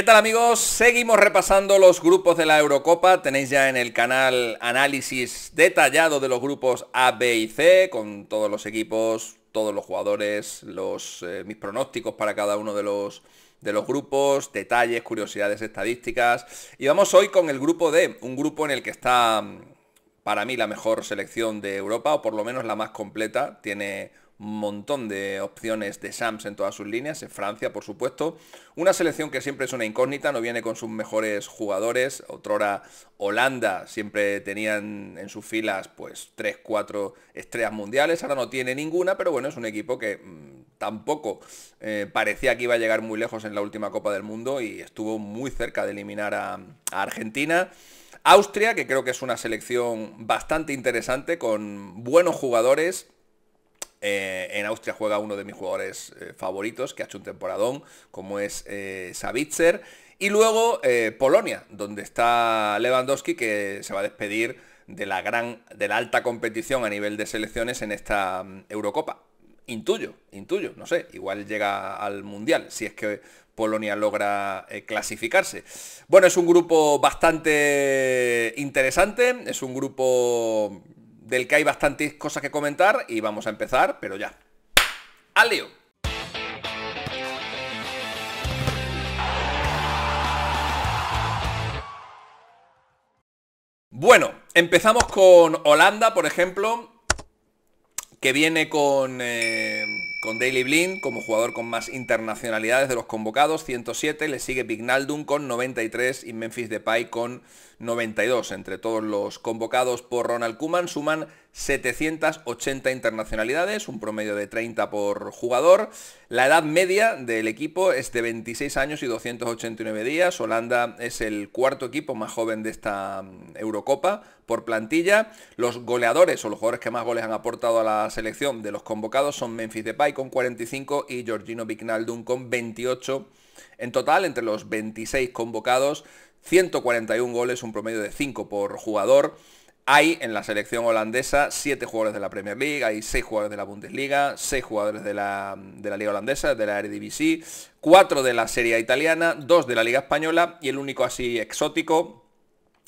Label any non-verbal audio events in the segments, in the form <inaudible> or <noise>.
¿Qué tal amigos? Seguimos repasando los grupos de la Eurocopa. Tenéis ya en el canal análisis detallado de los grupos A, B y C, con todos los equipos, todos los jugadores, los, eh, mis pronósticos para cada uno de los, de los grupos, detalles, curiosidades estadísticas. Y vamos hoy con el grupo D, un grupo en el que está mm, para mí la mejor selección de Europa, o por lo menos la más completa. Tiene montón de opciones de Sams en todas sus líneas, en Francia por supuesto. Una selección que siempre es una incógnita, no viene con sus mejores jugadores. Otrora Holanda siempre tenían en sus filas pues 3, 4 estrellas mundiales, ahora no tiene ninguna, pero bueno, es un equipo que mm, tampoco eh, parecía que iba a llegar muy lejos en la última Copa del Mundo y estuvo muy cerca de eliminar a Argentina. Austria, que creo que es una selección bastante interesante, con buenos jugadores, eh, en Austria juega uno de mis jugadores eh, favoritos, que ha hecho un temporadón, como es eh, Savitzer. Y luego Polonia, donde está Lewandowski, que se va a despedir de la gran, de la alta competición a nivel de selecciones en esta mm, Eurocopa. Intuyo, intuyo, no sé, igual llega al Mundial, si es que Polonia logra clasificarse. Bueno, es un grupo bastante interesante, es un grupo del que hay bastantes cosas que comentar y vamos a empezar, pero ya. ¡Al lío! Bueno, empezamos con Holanda, por ejemplo, que viene con eh, con Daily Blind como jugador con más internacionalidades de los convocados, 107, le sigue Vignaldum con 93 y Memphis Depay con 92. Entre todos los convocados por Ronald Kuman suman 780 internacionalidades, un promedio de 30 por jugador. La edad media del equipo es de 26 años y 289 días. Holanda es el cuarto equipo más joven de esta mm, Eurocopa por plantilla. Los goleadores o los jugadores que más goles han aportado a la selección de los convocados son Memphis Depay con 45 y Georgino Vignaldum con 28. En total, entre los 26 convocados, 141 goles, un promedio de 5 por jugador. Hay en la selección holandesa siete jugadores de la Premier League, hay seis jugadores de la Bundesliga, seis jugadores de la, Liga Holandesa, de la Eredivisie, cuatro de la Serie Italiana, dos de la Liga Española y el único así exótico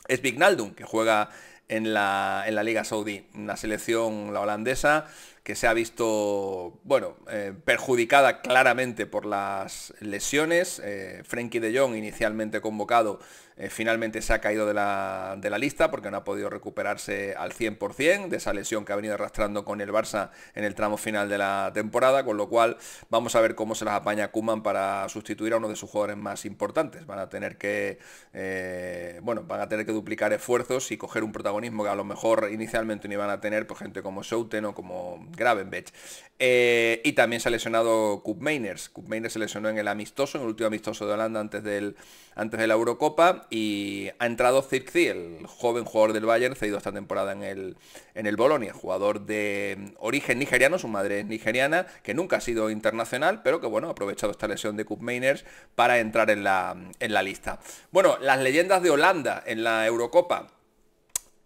es Vignaldum, que juega en la, en la Liga Saudí, una selección la holandesa que se ha visto, bueno, eh, perjudicada claramente por las lesiones. Eh, Frankie de Jong, inicialmente convocado, eh, finalmente se ha caído de la, lista porque no ha podido recuperarse al 100% de esa lesión que ha venido arrastrando con el Barça en el tramo final de la temporada, con lo cual vamos a ver cómo se las apaña Kuman para sustituir a uno de sus jugadores más importantes. Van a tener que, bueno, van a tener que duplicar esfuerzos y coger un protagonismo que a lo mejor inicialmente no iban a tener, pues, gente como Schouten o como Gravenbech. Eh, y también se ha lesionado Cup Mainers. se lesionó en el amistoso, en el último amistoso de Holanda antes, del, antes de la Eurocopa. Y ha entrado Zirkzee, el joven jugador del Bayern, cedido esta temporada en el, en el Bolonia. Jugador de origen nigeriano, su madre es nigeriana, que nunca ha sido internacional, pero que bueno, ha aprovechado esta lesión de Cup para entrar en la, en la lista. Bueno, las leyendas de Holanda en la Eurocopa.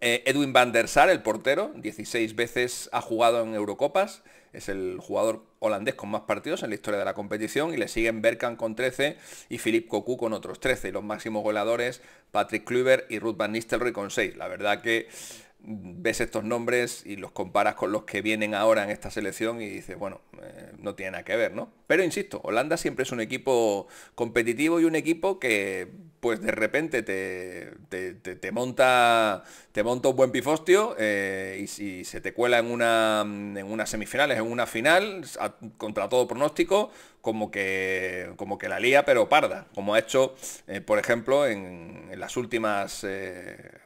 Eh, Edwin van der Sar, el portero, 16 veces ha jugado en Eurocopas, es el jugador holandés con más partidos en la historia de la competición y le siguen Berkan con 13 y Philippe Cocu con otros 13. Y los máximos goleadores, Patrick Kluivert y Ruth Van Nistelrooy con 6. La verdad que ves estos nombres y los comparas con los que vienen ahora en esta selección y dices, bueno, eh, no tiene nada que ver, ¿no? Pero insisto, Holanda siempre es un equipo competitivo y un equipo que pues de repente te, te, monta, te monta un buen pifostio eh, y, si se te cuela en una, en unas semifinales, en una final, contra todo pronóstico, como que, como que la lía pero parda, como ha hecho, eh, por ejemplo, en, las últimas,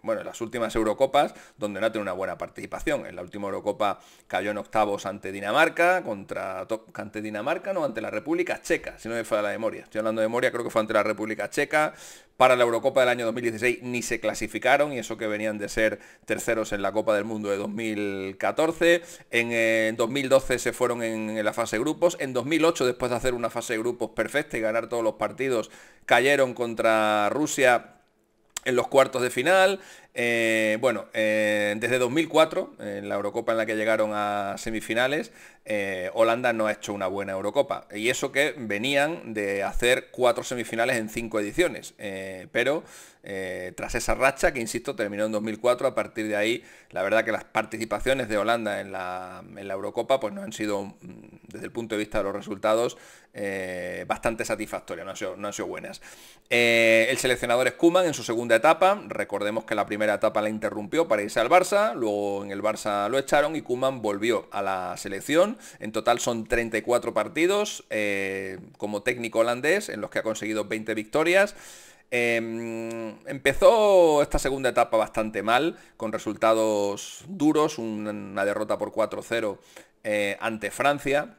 bueno, en las últimas Eurocopas, donde no ha tenido una buena participación. En la última Eurocopa cayó en octavos ante Dinamarca, contra ante Dinamarca, no, ante la República Checa, si no me falla la memoria. Estoy hablando de memoria, creo que fue ante la República Checa. Para la Eurocopa del año 2016 ni se clasificaron y eso que venían de ser terceros en la Copa del Mundo de 2014. En 2012 eh, se fueron en, en la fase de grupos. En 2008, después de hacer una fase de grupos perfecta y ganar todos los partidos, cayeron contra Rusia en los cuartos de final. Eh, bueno, eh, desde 2004, en la Eurocopa en la que llegaron a semifinales, eh, Holanda no ha hecho una buena Eurocopa. Y eso que venían de hacer cuatro semifinales en cinco ediciones. Eh, pero eh, tras esa racha, que insisto, terminó en 2004, a partir de ahí, la verdad que las participaciones de Holanda en la, Eurocopa pues no han sido, mm, desde el punto de vista de los resultados, bastante satisfactorias, no han sido, no han sido buenas. el seleccionador es Kuman en su segunda etapa. Recordemos que la primera etapa la interrumpió para irse al Barça, luego en el Barça lo echaron y Kuman volvió a la selección en total son 34 partidos eh, como técnico holandés en los que ha conseguido 20 victorias. Em, empezó esta segunda etapa bastante mal, con resultados duros, una derrota por 4-0 eh, ante Francia,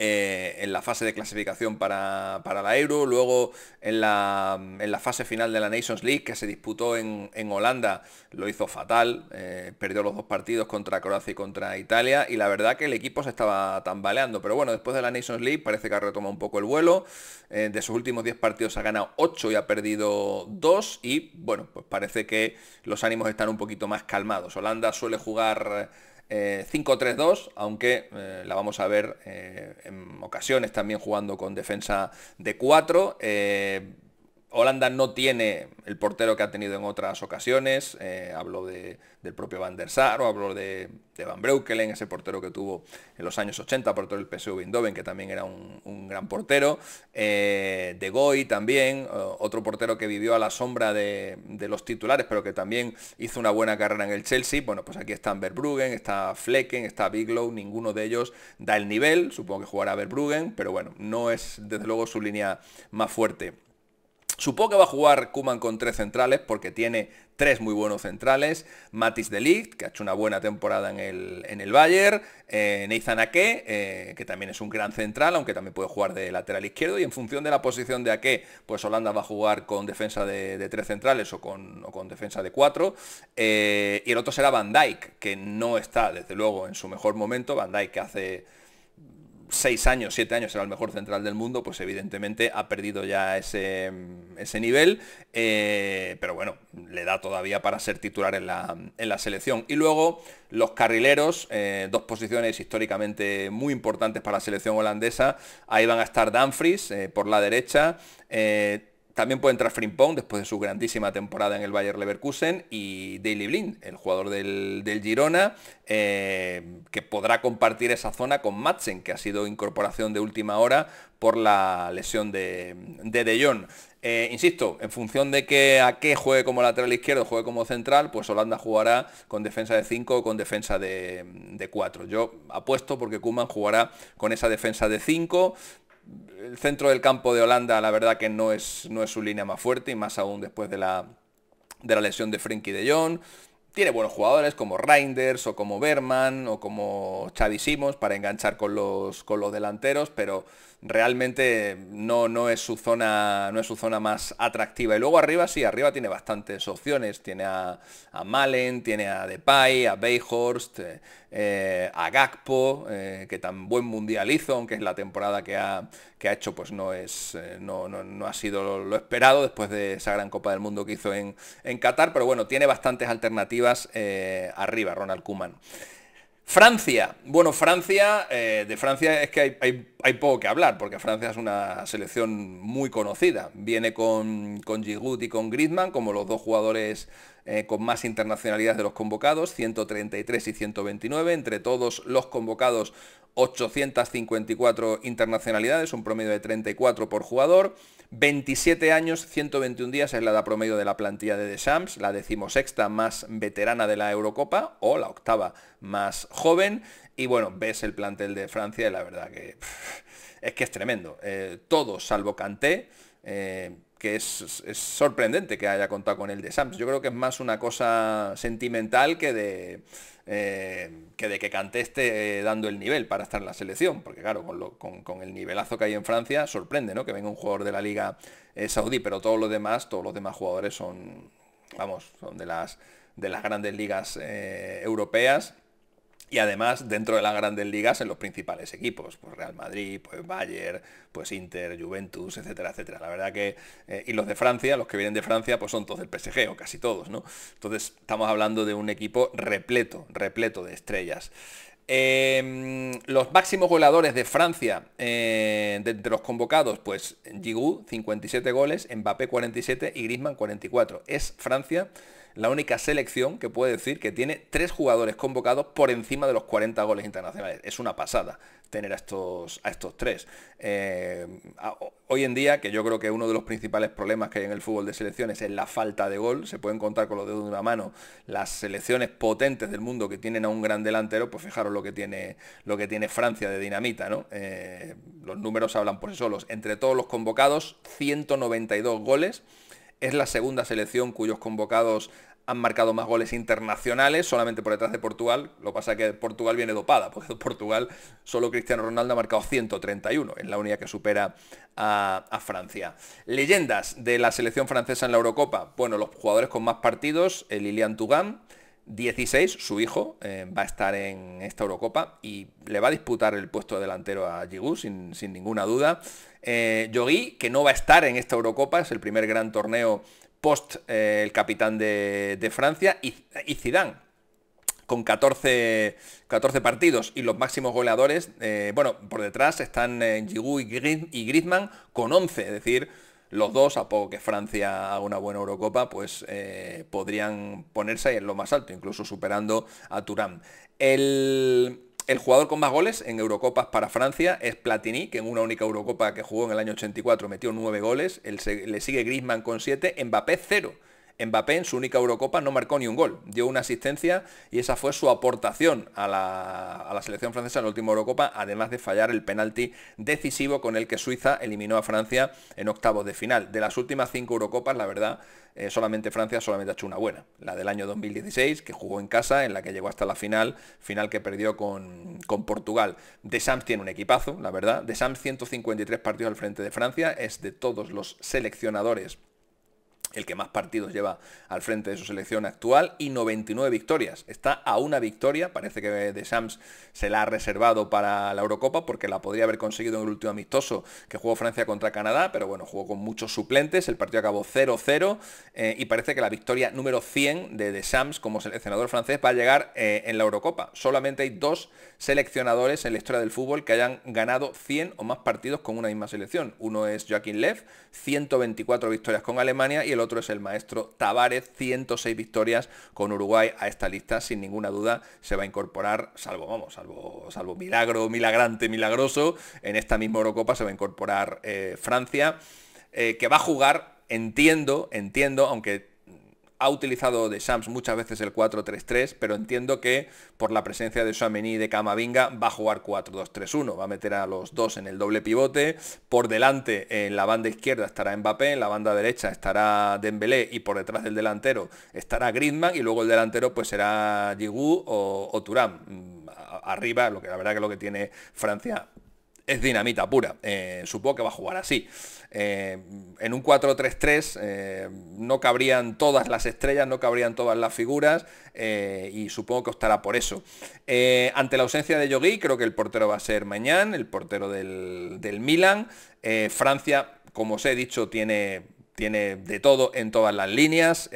eh, en la fase de clasificación para, la Euro, luego en la, fase final de la Nations League que se disputó en, Holanda, lo hizo fatal, eh, perdió los dos partidos contra Croacia y contra Italia y la verdad que el equipo se estaba tambaleando, pero bueno, después de la Nations League parece que ha retomado un poco el vuelo, eh, de sus últimos 10 partidos ha ganado 8 y ha perdido 2 y bueno, pues parece que los ánimos están un poquito más calmados. Holanda suele jugar 5-3-2, eh, aunque eh, la vamos a ver eh, en ocasiones también jugando con defensa de 4. Holanda no tiene el portero que ha tenido en otras ocasiones. Eh, hablo del propio Van der Sar o hablo de, Van Breukelen, ese portero que tuvo en los años 80, todo el PSV Eindhoven, que también era un, gran portero. Eh, de Goy también, otro portero que vivió a la sombra de, de, los titulares, pero que también hizo una buena carrera en el Chelsea. Bueno, pues aquí están Verbruggen, está Flecken, está Biglow, ninguno de ellos da el nivel. Supongo que jugará Verbruggen, pero bueno, no es desde luego su línea más fuerte. Supongo que va a jugar Kuman con tres centrales porque tiene tres muy buenos centrales. Matis de Ligt, que ha hecho una buena temporada en el, en el Bayern. Eh, Nathan Ake, eh, que también es un gran central, aunque también puede jugar de lateral izquierdo. Y en función de la posición de Ake, pues Holanda va a jugar con defensa de, tres centrales o con, defensa de cuatro. Eh, y el otro será Van Dijk, que no está, desde luego, en su mejor momento. Van Dijk que hace ...seis años, siete años era el mejor central del mundo, pues evidentemente ha perdido ya ese, ese nivel, eh, pero bueno, le da todavía para ser titular en la, en la selección. Y luego los carrileros, eh, dos posiciones históricamente muy importantes para la selección holandesa, ahí van a estar Danfries eh, por la derecha, también puede entrar Frimpong después de su grandísima temporada en el Bayer Leverkusen y Daily Blind, el jugador del, del Girona, eh, que podrá compartir esa zona con Madsen, que ha sido incorporación de última hora por la lesión de De, Jong. Eh, insisto, en función de que a qué juegue como lateral izquierdo, juegue como central, pues Holanda jugará con defensa de 5 o con defensa de 4. Yo apuesto porque Kuman jugará con esa defensa de 5, el centro del campo de Holanda, la verdad que no es, no es su línea más fuerte, y más aún después de la, de la lesión de Frenkie de Jong. Tiene buenos jugadores como Reinders o como Berman o como Xavi para enganchar con los, con los delanteros, pero realmente no, no, es su zona, no es su zona más atractiva. Y luego arriba sí, arriba tiene bastantes opciones. Tiene a, a Malen, tiene a Depay, a Bayhorst, eh, eh, a Gakpo, eh, que tan buen mundial hizo, aunque es la temporada que ha, que ha hecho, pues no, es, no, no, ha sido lo, esperado después de esa gran Copa del Mundo que hizo en, en Qatar. Pero bueno, tiene bastantes alternativas arriba, Ronald Kuman. Francia. Bueno, Francia, eh, de Francia es que hay, poco que hablar, porque Francia es una selección muy conocida. Viene con, con Giroud y con Griezmann como los dos jugadores eh, con más internacionalidad de los convocados, 133 y 129. Entre todos los convocados 854 internacionalidades, un promedio de 34 por jugador, 27 años, 121 días es la edad promedio de la plantilla de Deschamps, la decimosexta más veterana de la Eurocopa o la octava más joven. Y bueno, ves el plantel de Francia y la verdad que es que es tremendo. todo eh, todos salvo Canté eh, que es, sorprendente que haya contado con el de Sams. Yo creo que es más una cosa sentimental que de, eh, que, de que Kanté esté eh, dando el nivel para estar en la selección, porque claro, con, el nivelazo que hay en Francia, sorprende ¿no? que venga un jugador de la Liga Saudí, pero todos los demás, todos los demás jugadores son, vamos, son de las, de las grandes ligas europeas y además, dentro de las grandes ligas, en los principales equipos, pues Real Madrid, pues Bayern, pues Inter, Juventus, etcétera, etcétera. La verdad que, eh, y los de Francia, los que vienen de Francia, pues son todos del PSG, o casi todos, ¿no? Entonces, estamos hablando de un equipo repleto, repleto de estrellas. Em, los máximos goleadores de Francia, eh, de, los convocados, pues Giroud, 57 goles, Mbappé, 47 y Griezmann, 44. Es Francia la única selección que puede decir que tiene tres jugadores convocados por encima de los 40 goles internacionales. Es una pasada tener a estos, a estos tres. Eh, hoy en día, que yo creo que uno de los principales problemas que hay en el fútbol de selecciones es la falta de gol, se pueden contar con los dedos de una mano las selecciones potentes del mundo que tienen a un gran delantero, pues fijaros lo que tiene, lo que tiene Francia de dinamita, ¿no? Eh, los números hablan por sí solos. Entre todos los convocados, 192 goles. Es la segunda selección cuyos convocados han marcado más goles internacionales, solamente por detrás de Portugal. Lo que pasa es que Portugal viene dopada, <laughs> porque Portugal solo Cristiano Ronaldo ha marcado 131, es la única que supera a, Francia. Leyendas de la selección francesa en la Eurocopa. Bueno, los jugadores con más partidos, eh, Lilian Tugan, 16, su hijo, eh, va a estar en esta Eurocopa y le va a disputar el puesto de delantero a Giroud, sin, ninguna duda. Eh, Yogui, que no va a estar en esta Eurocopa, es el primer gran torneo Post, eh, el capitán de, Francia, y, Zidane, con 14, 14 partidos y los máximos goleadores, eh, bueno, por detrás están eh, Giroud y Griezmann con 11, es decir, los dos, a poco que Francia haga una buena Eurocopa, pues eh, podrían ponerse ahí en lo más alto, incluso superando a Turán. El, el jugador con más goles en Eurocopas para Francia es Platini, que en una única Eurocopa que jugó en el año 84 metió 9 goles. le sigue Griezmann con 7, Mbappé 0. Mbappé en su única Eurocopa no marcó ni un gol, dio una asistencia y esa fue su aportación a la, selección francesa en la última Eurocopa, además de fallar el penalti decisivo con el que Suiza eliminó a Francia en octavos de final. De las últimas cinco Eurocopas, la verdad, eh, solamente Francia solamente ha hecho una buena, la del año 2016, que jugó en casa, en la que llegó hasta la final, final que perdió con, con Portugal. De Sams tiene un equipazo, la verdad. De Sams 153 partidos al frente de Francia, es de todos los seleccionadores el que más partidos lleva al frente de su selección actual, y 99 victorias. Está a una victoria, parece que De Sams se la ha reservado para la Eurocopa porque la podría haber conseguido en el último amistoso que jugó Francia contra Canadá, pero bueno, jugó con muchos suplentes, el partido acabó 0-0 eh, y parece que la victoria número 100 de De Sams como seleccionador francés va a llegar eh, en la Eurocopa. Solamente hay dos seleccionadores en la historia del fútbol que hayan ganado 100 o más partidos con una misma selección. Uno es Joaquín Leff, 124 victorias con Alemania y el otro es el maestro Tavares, 106 victorias con Uruguay a esta lista, sin ninguna duda se va a incorporar, salvo, vamos, salvo, salvo milagro, milagrante, milagroso, en esta misma Eurocopa se va a incorporar eh, Francia, eh, que va a jugar, entiendo, entiendo, aunque ha utilizado de Shams muchas veces el 4-3-3, pero entiendo que por la presencia de Suamení y de Camavinga va a jugar 4-2-3-1, va a meter a los dos en el doble pivote, por delante en la banda izquierda estará Mbappé, en la banda derecha estará Dembélé y por detrás del delantero estará Griezmann y luego el delantero pues será Giroud o, turán mm, Arriba, lo que la verdad que lo que tiene Francia es dinamita pura. Eh, supongo que va a jugar así. Eh, en un 4-3-3 eh, no cabrían todas las estrellas, no cabrían todas las figuras eh, y supongo que optará por eso. ante la ausencia de Yogui, creo que el portero va a ser mañana el portero del, del Milan. Francia, como os he dicho, tiene tiene de todo en todas las líneas,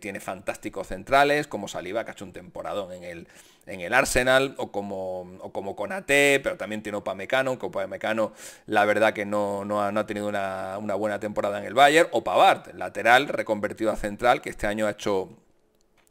tiene fantásticos centrales, como Saliba, que ha hecho un temporadón en el, en el Arsenal o como, o como Conate, pero también tiene Opa Mecano que Mecano la verdad que no, no, ha, no ha, tenido una, una, buena temporada en el Bayern, o Pavard, lateral reconvertido a central, que este año ha hecho,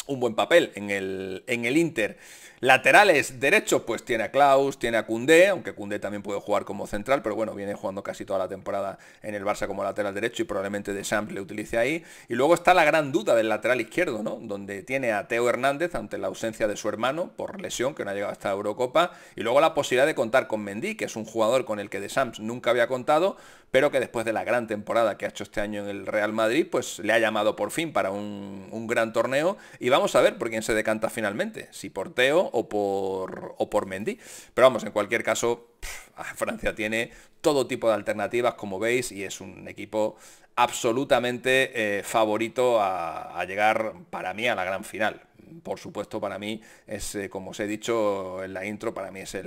un buen papel en el, en el Inter. Laterales derechos, pues tiene a Klaus, tiene a Kundé, aunque Kundé también puede jugar como central, pero bueno, viene jugando casi toda la temporada en el Barça como lateral derecho y probablemente de Samp le utilice ahí. Y luego está la gran duda del lateral izquierdo, ¿no? Donde tiene a Teo Hernández ante la ausencia de su hermano por lesión, que no ha llegado hasta la Eurocopa, y luego la posibilidad de contar con Mendy, que es un jugador con el que de Sams nunca había contado, pero que después de la gran temporada que ha hecho este año en el Real Madrid, pues le ha llamado por fin para un, un gran torneo y vamos a ver por quién se decanta finalmente, si por Teo o por, o por Mendy. Pero vamos, en cualquier caso, <laughs> Francia tiene todo tipo de alternativas, como veis, y es un equipo absolutamente eh, favorito a, llegar para mí a la gran final. Por supuesto, para mí es, eh, como os he dicho en la intro, para mí es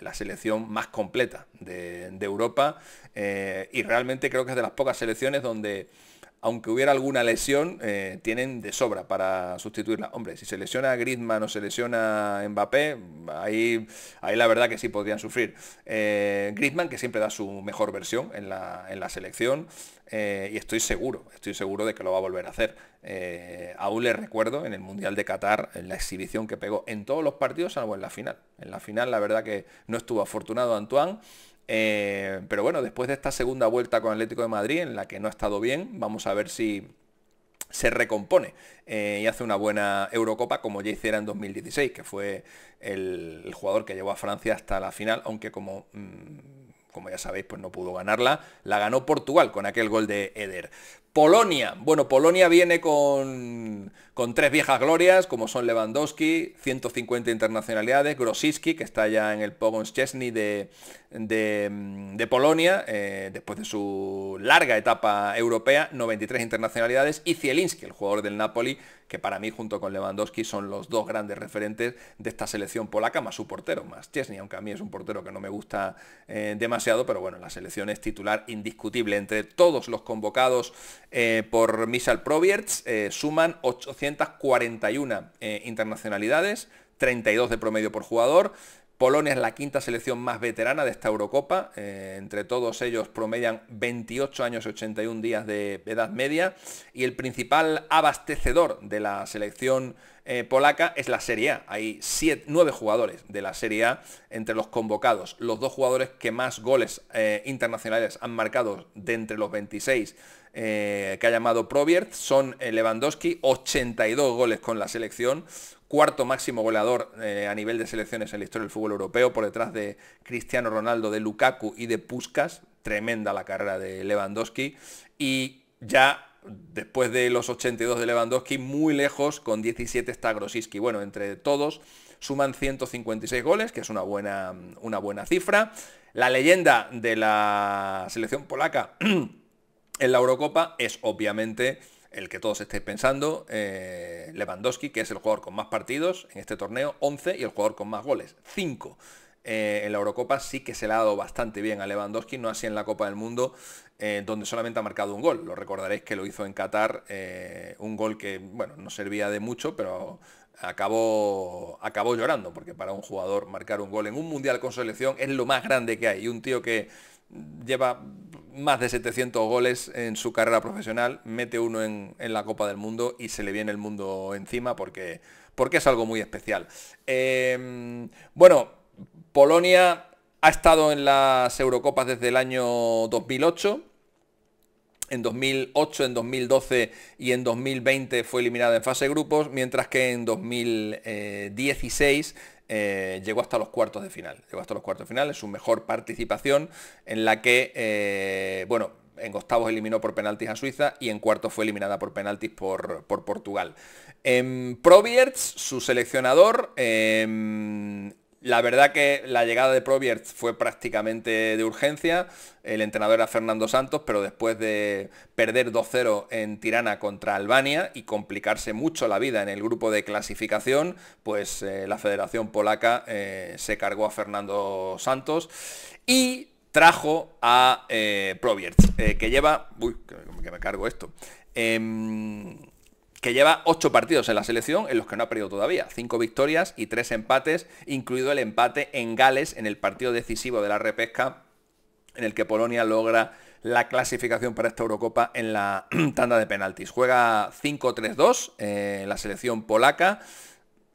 la selección más completa de, Europa eh, y realmente creo que es de las pocas selecciones donde aunque hubiera alguna lesión, eh, tienen de sobra para sustituirla. Hombre, si se lesiona Griezmann o se lesiona Mbappé, ahí, ahí la verdad que sí podrían sufrir. Eh, Griezmann, que siempre da su mejor versión en la, en la selección, eh, y estoy seguro, estoy seguro de que lo va a volver a hacer. Eh, aún le recuerdo en el Mundial de Qatar, en la exhibición que pegó en todos los partidos, salvo en la final. En la final, la verdad que no estuvo afortunado Antoine, eh, pero bueno, después de esta segunda vuelta con Atlético de Madrid, en la que no ha estado bien, vamos a ver si se recompone eh, y hace una buena Eurocopa como ya hiciera en 2016, que fue el, jugador que llevó a Francia hasta la final, aunque como... Mm, como ya sabéis, pues no pudo ganarla. La ganó Portugal con aquel gol de Eder. Polonia. Bueno, Polonia viene con, con, tres viejas glorias, como son Lewandowski, 150 internacionalidades, Grosicki, que está ya en el Pogon Czesny de, Polonia, eh, después de su larga etapa europea, 93 internacionalidades, y Zielinski, el jugador del Napoli, que para mí, junto con Lewandowski, son los dos grandes referentes de esta selección polaca, más su portero, más Czesny, aunque a mí es un portero que no me gusta eh, demasiado, pero bueno, la selección es titular indiscutible entre todos los convocados eh, por Misal Proverts eh, suman 841 eh, internacionalidades, 32 de promedio por jugador. Polonia es la quinta selección más veterana de esta Eurocopa. entre todos ellos promedian 28 años y 81 días de edad media. Y el principal abastecedor de la selección polaca es la Serie A. Hay 9 jugadores de la Serie A entre los convocados. Los dos jugadores que más goles internacionales han marcado de entre los 26 eh, que ha llamado Probiert, son eh, Lewandowski, 82 goles con la selección, cuarto máximo goleador eh, a nivel de selecciones en la historia del fútbol europeo, por detrás de Cristiano Ronaldo, de Lukaku y de Puskas, tremenda la carrera de Lewandowski, y ya después de los 82 de Lewandowski, muy lejos, con 17 está Grosiski. Bueno, entre todos suman 156 goles, que es una buena, una buena cifra. La leyenda de la selección polaca... <clears throat> en la Eurocopa es obviamente el que todos estéis pensando, eh, Lewandowski, que es el jugador con más partidos en este torneo, 11, y el jugador con más goles, 5. Eh, en la Eurocopa sí que se le ha dado bastante bien a Lewandowski, no así en la Copa del Mundo, eh, donde solamente ha marcado un gol. Lo recordaréis que lo hizo en Qatar, un gol que, bueno, no servía de mucho, pero acabó, acabó llorando, porque para un jugador marcar un gol en un mundial con selección es lo más grande que hay. Y un tío que lleva más de 700 goles en su carrera profesional, mete uno en, la Copa del Mundo y se le viene el mundo encima porque, porque es algo muy especial. Em, bueno, Polonia ha estado en las Eurocopas desde el año 2008. En 2008, en 2012 y en 2020 fue eliminada en fase de grupos, mientras que en 2016 eh, llegó hasta los cuartos de final. Llegó hasta los cuartos de final, es su mejor participación en la que, eh, bueno, en octavos eliminó por penaltis a Suiza y en cuartos fue eliminada por penaltis por, por Portugal. En Provierts, su seleccionador, em, la verdad que la llegada de Proviers fue prácticamente de urgencia. El entrenador era Fernando Santos, pero después de perder 2-0 en Tirana contra Albania y complicarse mucho la vida en el grupo de clasificación, pues eh, la Federación Polaca eh, se cargó a Fernando Santos y trajo a eh, eh que lleva... Uy, que me cargo esto. Em, que lleva ocho partidos en la selección en los que no ha perdido todavía. cinco victorias y tres empates, incluido el empate en Gales en el partido decisivo de la repesca en el que Polonia logra la clasificación para esta Eurocopa en la <clears throat> tanda de penaltis. Juega 5-3-2 en eh, la selección polaca,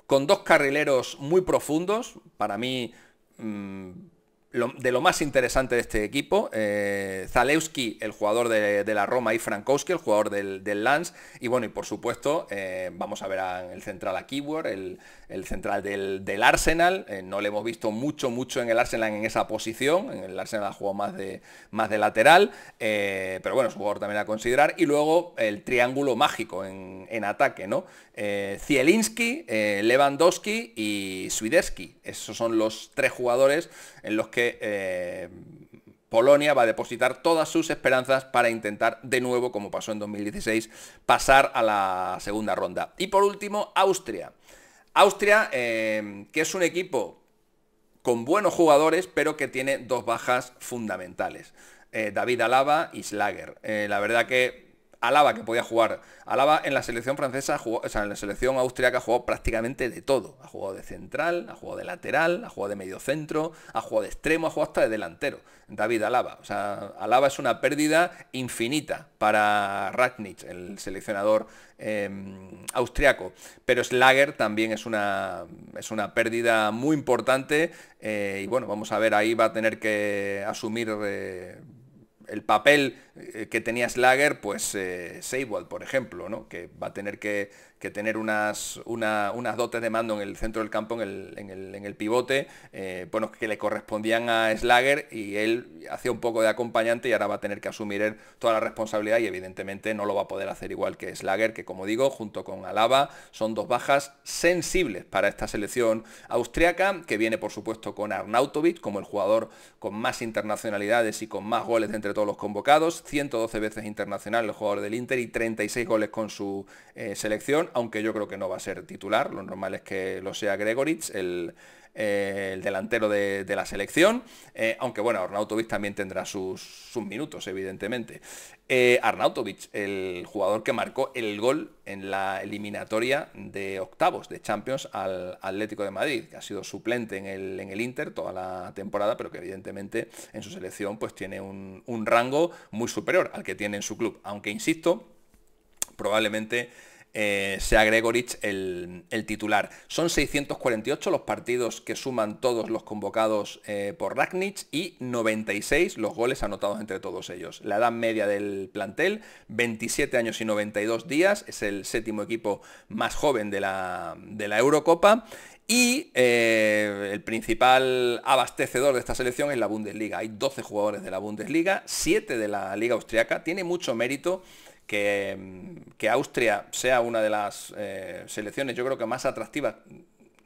con dos carrileros muy profundos, para mí mm, de lo más interesante de este equipo, eh, Zalewski, el jugador de, la Roma, y Frankowski, el jugador del, del Lance. Y bueno, y por supuesto, eh, vamos a ver a, el central a Keyword, el, central del, del Arsenal. Eh, no le hemos visto mucho, mucho en el Arsenal en esa posición. En el Arsenal ha jugado más de, más de lateral, pero bueno, es un jugador también a considerar. Y luego el triángulo mágico en, ataque, ¿no? Zielinski, Lewandowski y Suideski Esos son los tres jugadores en los que eh, Polonia va a depositar todas sus esperanzas para intentar de nuevo, como pasó en 2016, pasar a la segunda ronda. Y por último, Austria. Austria, eh, que es un equipo con buenos jugadores, pero que tiene dos bajas fundamentales. Eh, David Alaba y Slager. la verdad que Alaba, que podía jugar. Alaba en la selección francesa, o sea, en la selección austriaca ha jugado prácticamente de todo. Ha jugado de central, ha jugado de lateral, ha jugado de medio centro, ha jugado de extremo, ha jugado hasta de delantero. David Alaba. O sea, Alaba es una pérdida infinita para Ragnich, el seleccionador em, austriaco. Pero Slager también es una, es una pérdida muy importante. Eh, y bueno, vamos a ver, ahí va a tener que asumir eh, el papel eh, que tenía Slager, pues eh, Seibold, por ejemplo, que va a tener que, tener unas, unas dotes de mando en el centro del campo, en el, pivote, eh, bueno, que le correspondían a Slager y él hacía un poco de acompañante y ahora va a tener que asumir toda la responsabilidad y evidentemente no lo va a poder hacer igual que Slager, que como digo, junto con Alaba, son dos bajas sensibles para esta selección austriaca, que viene por supuesto con Arnautovic como el jugador con más internacionalidades y con más goles de entre todos los convocados, 112 veces internacional el jugador del Inter y 36 goles con su eh, selección, aunque yo creo que no va a ser titular, lo normal es que lo sea Gregorich, el eh, el delantero de, la selección, eh, aunque bueno, Arnautovic también tendrá sus, sus minutos, evidentemente. Eh, Arnautovic, el jugador que marcó el gol en la eliminatoria de octavos de Champions al Atlético de Madrid, que ha sido suplente en el, en el Inter toda la temporada, pero que evidentemente en su selección pues tiene un, un rango muy superior al que tiene en su club, aunque insisto, probablemente eh, sea Gregorich el, titular. Son 648 los partidos que suman todos los convocados eh, por Ragnic y 96 los goles anotados entre todos ellos. La edad media del plantel, 27 años y 92 días, es el séptimo equipo más joven de la, de la Eurocopa. Y eh, el principal abastecedor de esta selección es la Bundesliga. Hay 12 jugadores de la Bundesliga, 7 de la Liga Austriaca. Tiene mucho mérito que, Austria sea una de las eh, selecciones, yo creo que más atractivas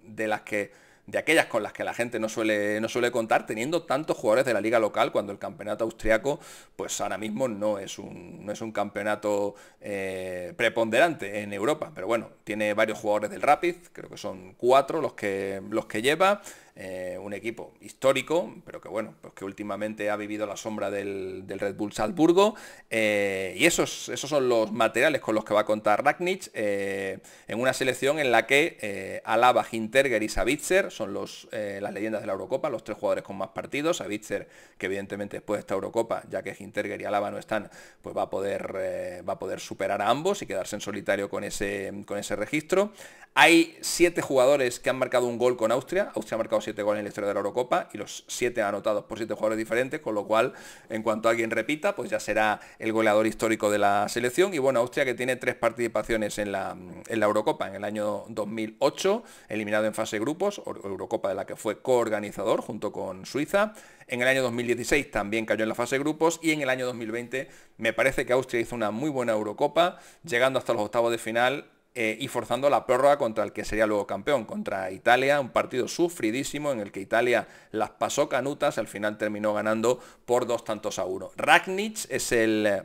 de las que de aquellas con las que la gente no suele, no suele contar, teniendo tantos jugadores de la liga local, cuando el campeonato austriaco, pues ahora mismo no es un, no es un campeonato eh, preponderante en Europa. Pero bueno, tiene varios jugadores del Rapid, creo que son cuatro los que, los que lleva. Eh, un equipo histórico, pero que bueno, pues que últimamente ha vivido la sombra del, Red Bull Salzburgo. Eh, y esos, esos son los materiales con los que va a contar Ragnich eh, en una selección en la que Alaba, Hinterger y Savitzer son los, las leyendas de la Eurocopa, los tres jugadores con más partidos. Savitzer, que evidentemente después de esta Eurocopa, ya que Hinterger y Alaba no están, pues va a poder, va a poder superar a ambos y quedarse en solitario con ese, con ese registro. Hay siete jugadores que han marcado un gol con Austria. Austria ha marcado siete goles en la historia de la Eurocopa y los siete anotados por siete jugadores diferentes, con lo cual en cuanto alguien repita, pues ya será el goleador histórico de la selección. Y bueno, Austria que tiene tres participaciones en la, en la Eurocopa, en el año 2008, eliminado en fase grupos, Eurocopa de la que fue coorganizador junto con Suiza. En el año 2016 también cayó en la fase de grupos y en el año 2020 me parece que Austria hizo una muy buena Eurocopa, llegando hasta los octavos de final eh, y forzando la prórroga contra el que sería luego campeón, contra Italia, un partido sufridísimo en el que Italia las pasó canutas, al final terminó ganando por dos tantos a uno. Ragnitz es el eh,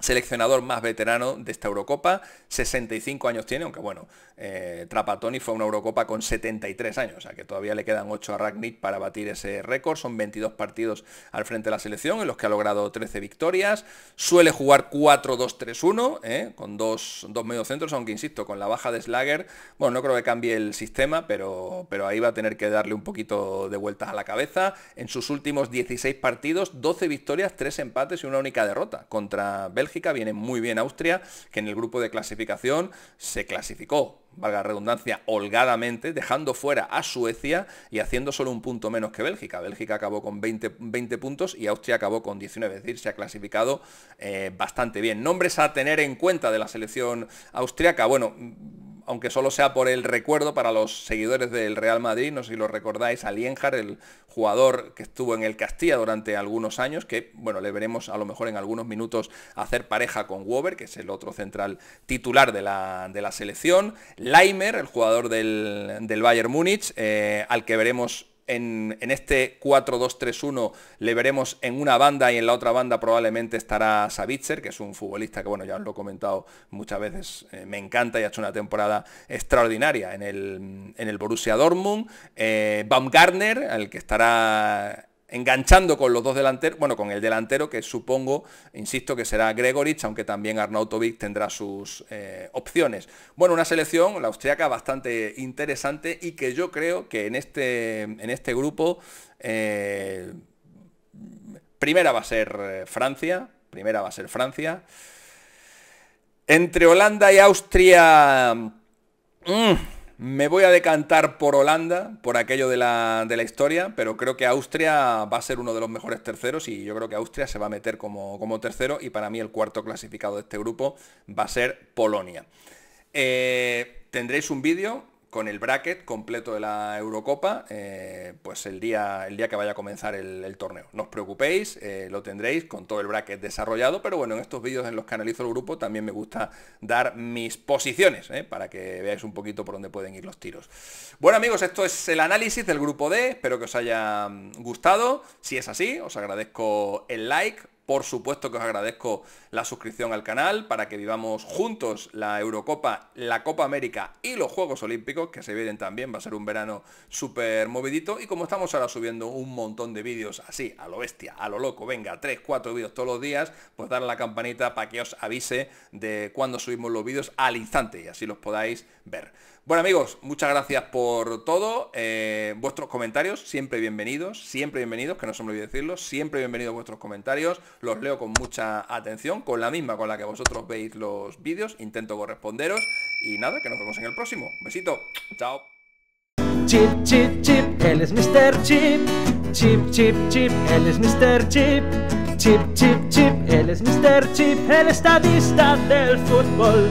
seleccionador más veterano de esta Eurocopa, 65 años tiene, aunque bueno, eh, Trapatoni fue una Eurocopa con 73 años, o sea que todavía le quedan 8 a Ragnit para batir ese récord, son 22 partidos al frente de la selección en los que ha logrado 13 victorias, suele jugar 4-2-3-1, 1 eh, con dos, dos mediocentros, aunque insisto, con la baja de Slager, bueno, no creo que cambie el sistema, pero, pero ahí va a tener que darle un poquito de vueltas a la cabeza, en sus últimos 16 partidos, 12 victorias, 3 empates y una única derrota contra Bell Bélgica, viene muy bien Austria, que en el grupo de clasificación se clasificó, valga redundancia, holgadamente, dejando fuera a Suecia y haciendo solo un punto menos que Bélgica. Bélgica acabó con 20, 20 puntos y Austria acabó con 19, es decir, se ha clasificado eh, bastante bien. Nombres a tener en cuenta de la selección austriaca, bueno, aunque solo sea por el recuerdo para los seguidores del Real Madrid, no sé si lo recordáis, a el jugador que estuvo en el Castilla durante algunos años, que bueno, le veremos a lo mejor en algunos minutos hacer pareja con Wober, que es el otro central titular de la, selección, Laimer, el jugador del, del Bayern Múnich, eh, al que veremos en, este 4-2-3-1 le veremos en una banda y en la otra banda probablemente estará Savitzer, que es un futbolista que, bueno, ya os lo he comentado muchas veces, eh, me encanta y ha hecho una temporada extraordinaria en el, en el Borussia Dortmund. Eh, Baumgartner, el que estará enganchando con los dos delanteros, bueno, con el delantero que supongo, insisto, que será Gregorich, aunque también Arnautovic tendrá sus eh, opciones. Bueno, una selección, la austriaca, bastante interesante y que yo creo que en este, en este grupo, eh, primera va a ser eh, Francia, primera va a ser Francia. Entre Holanda y Austria... Mm, me voy a decantar por Holanda, por aquello de la, historia, pero creo que Austria va a ser uno de los mejores terceros y yo creo que Austria se va a meter como, tercero y para mí el cuarto clasificado de este grupo va a ser Polonia. Eh, tendréis un vídeo con el bracket completo de la Eurocopa, eh, pues el día, el día que vaya a comenzar el, torneo. No os preocupéis, eh, lo tendréis con todo el bracket desarrollado, pero bueno, en estos vídeos en los que analizo el grupo también me gusta dar mis posiciones, eh, para que veáis un poquito por dónde pueden ir los tiros. Bueno amigos, esto es el análisis del grupo D, espero que os haya mm, gustado. Si es así, os agradezco el like, por supuesto que os agradezco la suscripción al canal para que vivamos juntos la Eurocopa, la Copa América y los Juegos Olímpicos, que se vienen también, va a ser un verano súper movidito. Y como estamos ahora subiendo un montón de vídeos así, a lo bestia, a lo loco, venga, 3, 4 vídeos todos los días, pues dar a la campanita para que os avise de cuando subimos los vídeos al instante y así los podáis ver. Bueno amigos, muchas gracias por todo. Eh, vuestros comentarios, siempre bienvenidos, siempre bienvenidos, que no se me olvide decirlo, siempre bienvenidos vuestros comentarios. Los leo con mucha atención, con la misma con la que vosotros veis los vídeos. Intento corresponderos. Y nada, que nos vemos en el próximo. besito. Chao. Chip, chip, chip, él es Mr. Chip. Chip, chip, chip, él es Mr. Chip. Chip, chip, chip, él es Mr. Chip, el estadista del fútbol.